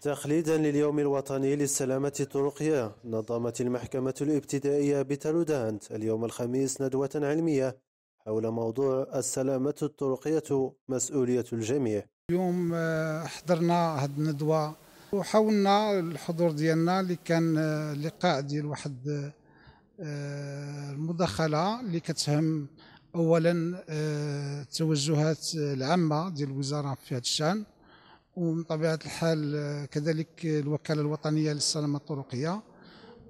تخليدا لليوم الوطني للسلامة الطرقية نظمت المحكمة الابتدائية بتلودانت اليوم الخميس ندوة علمية حول موضوع السلامة الطرقية مسؤولية الجميع اليوم آه، حضرنا هذه الندوة وحاولنا الحضور ديالنا اللي كان آه، لقاء ديال واحد آه، المداخلة اللي كتهم أولا التوجهات العامة ديال الوزارة في هذا الشأن وبطبيعة الحال آه، كذلك الوكالة الوطنية للسلامة الطرقية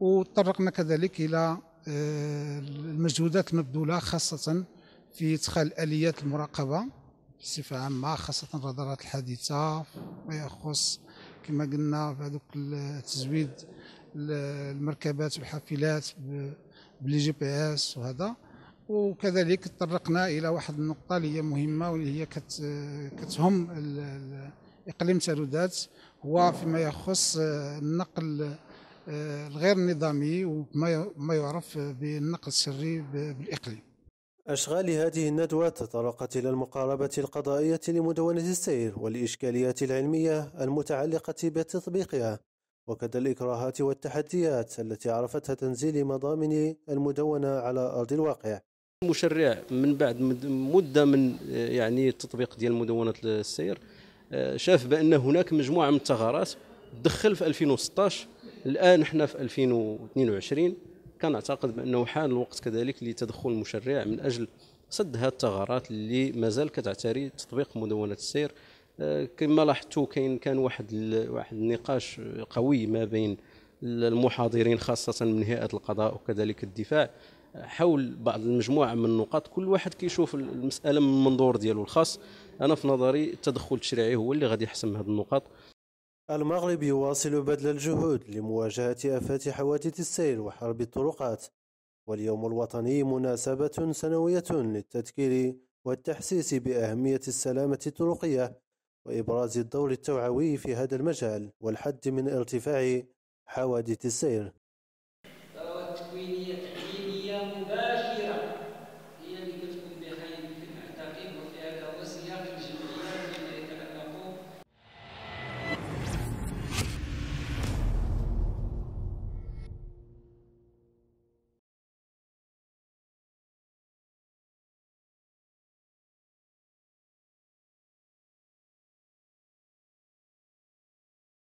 وتطرقنا كذلك إلى آه، المجهودات المبذولة خاصة في إدخال آليات المراقبة بصفة عامة خاصة الرادارات الحديثة ما يخص كما قلنا في هذوك تزويد المركبات والحافلات بلي جي بي اس وهذا وكذلك تطرقنا الى واحد النقطه اللي هي مهمه واللي هي آه، كتهم إقليم سالودات هو فيما يخص آه، النقل آه، الغير نظامي وما يعرف بالنقل السري بالإقليم أشغال هذه الندوة تطرقت إلى المقاربة القضائية لمدونة السير والإشكاليات العلمية المتعلقة بتطبيقها وكذا الإكراهات والتحديات التي عرفتها تنزيل مضامن المدونة على أرض الواقع المشرع من بعد مدة من آه، يعني تطبيق ديال مدونة السير آه، شاف بان هناك مجموعه من الثغرات دخل في 2016 الان احنا في 2022 كنعتقد بانه حان الوقت كذلك لتدخل المشرع من اجل سد هذه الثغرات اللي مازال كتعتري تطبيق مدونه السير آه، كما لاحظتوا كاين كان واحد واحد النقاش قوي ما بين المحاضرين خاصه من هيئه القضاء وكذلك الدفاع حول بعض المجموعه من النقاط كل واحد كيشوف المساله من منظور ديالو الخاص انا في نظري التدخل التشريعي هو اللي غادي يحسم هذه النقاط المغرب يواصل بذل الجهود لمواجهة آفات حوادث السير وحرب الطرقات واليوم الوطني مناسبة سنوية للتذكير والتحسيس بأهمية السلامة الطرقية وإبراز الدور التوعوي في هذا المجال والحد من ارتفاع حوادث السير